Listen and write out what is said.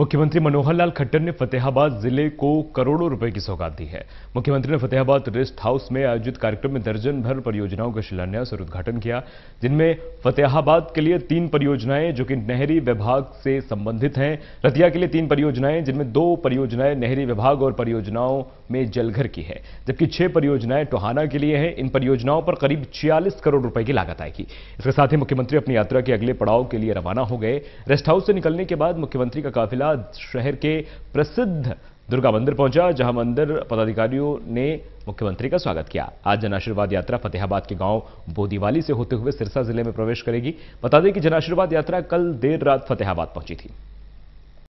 मुख्यमंत्री मनोहर लाल खट्टर ने फतेहाबाद जिले को करोड़ों रुपए की सौगात दी है मुख्यमंत्री ने फतेहाबाद रेस्ट हाउस में आयोजित कार्यक्रम में दर्जन भर परियोजनाओं का शिलान्यास और उद्घाटन किया जिनमें फतेहाबाद के लिए तीन परियोजनाएं जो कि नहरी विभाग से संबंधित हैं रतिया के लिए तीन परियोजनाएं जिनमें दो परियोजनाएं नहरी विभाग और परियोजनाओं में जलघर की है जबकि छह परियोजनाएं टोहाना के लिए हैं इन परियोजनाओं पर करीब छियालीस करोड़ रुपए की लागत आएगी इसके साथ ही मुख्यमंत्री अपनी यात्रा के अगले पड़ाव के लिए रवाना हो गए रेस्ट हाउस से निकलने के बाद मुख्यमंत्री का काफिला प्रसाद शहर के प्रसिद्ध दुर्गा मंदिर पहुंचा जहां मंदिर पदाधिकारियों ने मुख्यमंत्री का स्वागत किया आज जनाशीर्वाद यात्रा फतेहाबाद के गांव बोदीवाली से होते हुए सिरसा जिले में प्रवेश करेगी बता दें कि जनाशीर्वाद यात्रा कल देर रात फतेहाबाद पहुंची थी